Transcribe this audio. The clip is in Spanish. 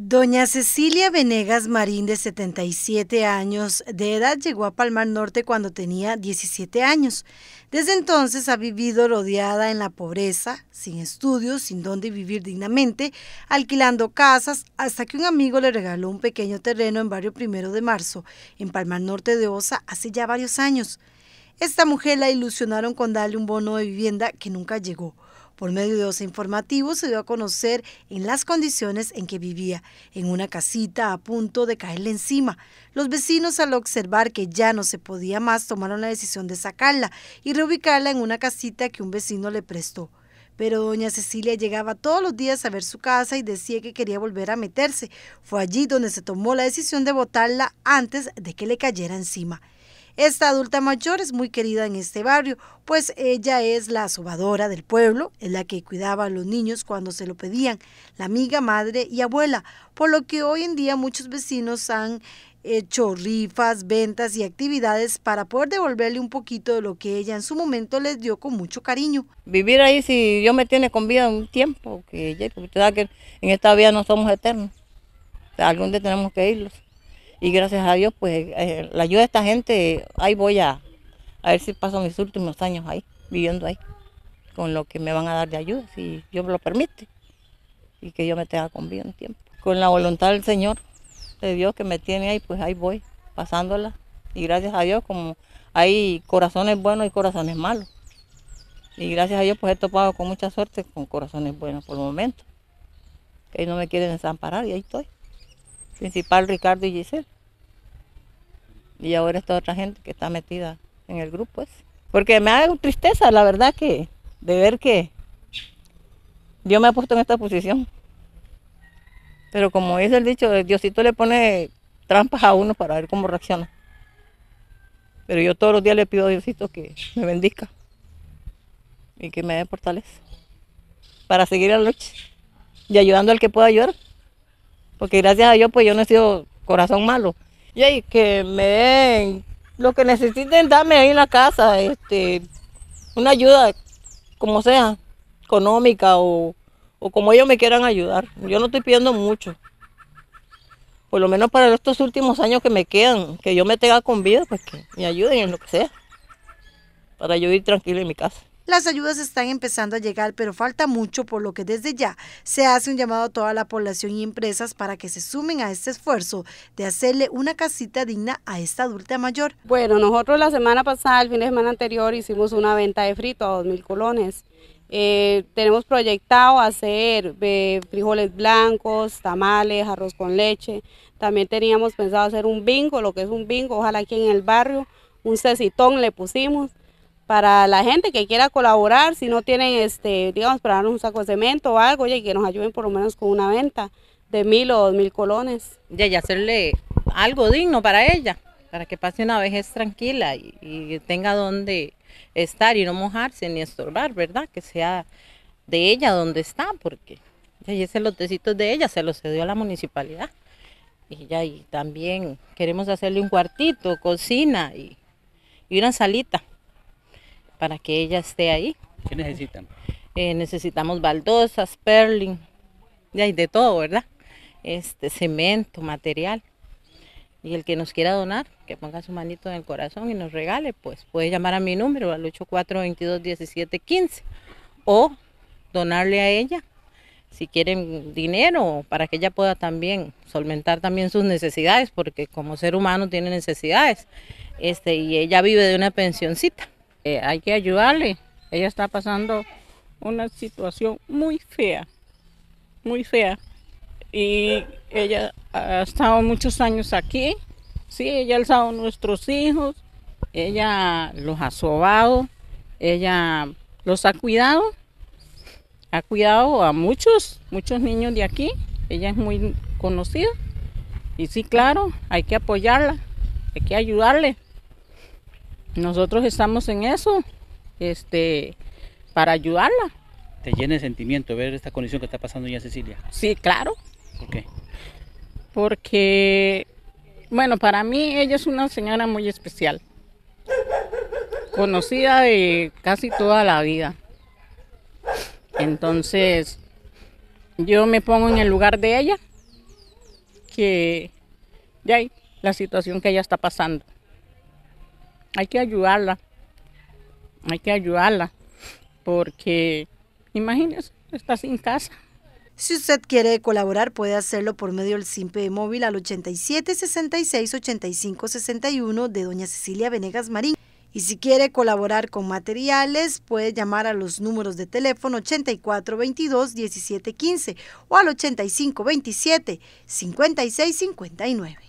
Doña Cecilia Venegas Marín, de 77 años de edad, llegó a Palmar Norte cuando tenía 17 años. Desde entonces ha vivido rodeada en la pobreza, sin estudios, sin dónde vivir dignamente, alquilando casas, hasta que un amigo le regaló un pequeño terreno en Barrio Primero de Marzo, en Palmar Norte de Osa, hace ya varios años. Esta mujer la ilusionaron con darle un bono de vivienda que nunca llegó por medio de los informativos se dio a conocer en las condiciones en que vivía, en una casita a punto de caerle encima. Los vecinos al observar que ya no se podía más tomaron la decisión de sacarla y reubicarla en una casita que un vecino le prestó pero doña Cecilia llegaba todos los días a ver su casa y decía que quería volver a meterse. Fue allí donde se tomó la decisión de botarla antes de que le cayera encima. Esta adulta mayor es muy querida en este barrio, pues ella es la sobadora del pueblo, es la que cuidaba a los niños cuando se lo pedían, la amiga, madre y abuela, por lo que hoy en día muchos vecinos han hecho rifas, ventas y actividades para poder devolverle un poquito de lo que ella en su momento les dio con mucho cariño. Vivir ahí si Dios me tiene con vida un tiempo, que que en esta vida no somos eternos, algún día tenemos que irlos y gracias a Dios, pues eh, la ayuda de esta gente, ahí voy a, ver si paso mis últimos años ahí, viviendo ahí, con lo que me van a dar de ayuda, si Dios me lo permite, y que yo me tenga con vida tiempo. Con la voluntad del Señor, de Dios que me tiene ahí, pues ahí voy, pasándola, y gracias a Dios, como hay corazones buenos y corazones malos. Y gracias a Dios, pues he topado con mucha suerte, con corazones buenos por el momento. Que no me quieren desamparar y ahí estoy principal Ricardo y Giselle. Y ahora está otra gente que está metida en el grupo es pues. Porque me da tristeza, la verdad, que de ver que Dios me ha puesto en esta posición. Pero como es el dicho, Diosito le pone trampas a uno para ver cómo reacciona. Pero yo todos los días le pido a Diosito que me bendiga y que me dé fortaleza para seguir la noche y ayudando al que pueda ayudar porque gracias a Dios pues yo no he sido corazón malo. Y ahí que me den lo que necesiten, darme ahí en la casa, este, una ayuda como sea, económica o, o como ellos me quieran ayudar. Yo no estoy pidiendo mucho. Por lo menos para estos últimos años que me quedan, que yo me tenga con vida, pues que me ayuden en lo que sea, para yo ir tranquilo en mi casa. Las ayudas están empezando a llegar, pero falta mucho, por lo que desde ya se hace un llamado a toda la población y empresas para que se sumen a este esfuerzo de hacerle una casita digna a esta adulta mayor. Bueno, nosotros la semana pasada, el fin de semana anterior, hicimos una venta de frito a 2.000 colones. Eh, tenemos proyectado hacer eh, frijoles blancos, tamales, arroz con leche. También teníamos pensado hacer un bingo, lo que es un bingo, ojalá aquí en el barrio. Un cecitón le pusimos para la gente que quiera colaborar, si no tienen, este, digamos, para darnos un saco de cemento o algo, y que nos ayuden por lo menos con una venta de mil o dos mil colones. Y, hacerle algo digno para ella, para que pase una vejez tranquila y, tenga donde estar y no mojarse ni estorbar, ¿verdad? Que sea de ella donde está, porque ese lotecito de ella se lo cedió a la municipalidad. Y ya, y también queremos hacerle un cuartito, cocina y una salita para que ella esté ahí. ¿Qué necesitan? Eh, necesitamos baldosas, perling, y de todo, ¿verdad? Este, cemento, material. Y el que nos quiera donar, que ponga su manito en el corazón y nos regale, pues puede llamar a mi número al 8422-1715 o donarle a ella si quieren dinero para que ella pueda también solventar también sus necesidades, porque como ser humano tiene necesidades. Este, y ella vive de una pensioncita. Eh, hay que ayudarle. Ella está pasando una situación muy fea, muy fea. Y ella ha estado muchos años aquí, sí, ella ha alzado nuestros hijos, ella los ha sobado, ella los ha cuidado, ha cuidado a muchos, muchos niños de aquí, ella es muy conocida. Y sí, claro, hay que apoyarla, hay que ayudarle. Nosotros estamos en eso, este, para ayudarla. ¿Te llena de sentimiento ver esta condición que está pasando ya Cecilia? Sí, claro. ¿Por qué? Porque, bueno, para mí ella es una señora muy especial, conocida de casi toda la vida. Entonces, yo me pongo en el lugar de ella, que ya hay la situación que ella está pasando hay que ayudarla, hay que ayudarla, porque imagínese, está sin casa. Si usted quiere colaborar, puede hacerlo por medio del simple móvil al 87 66 85 61 de doña Cecilia Venegas Marín. Y si quiere colaborar con materiales, puede llamar a los números de teléfono 8422-1715 o al 56 5659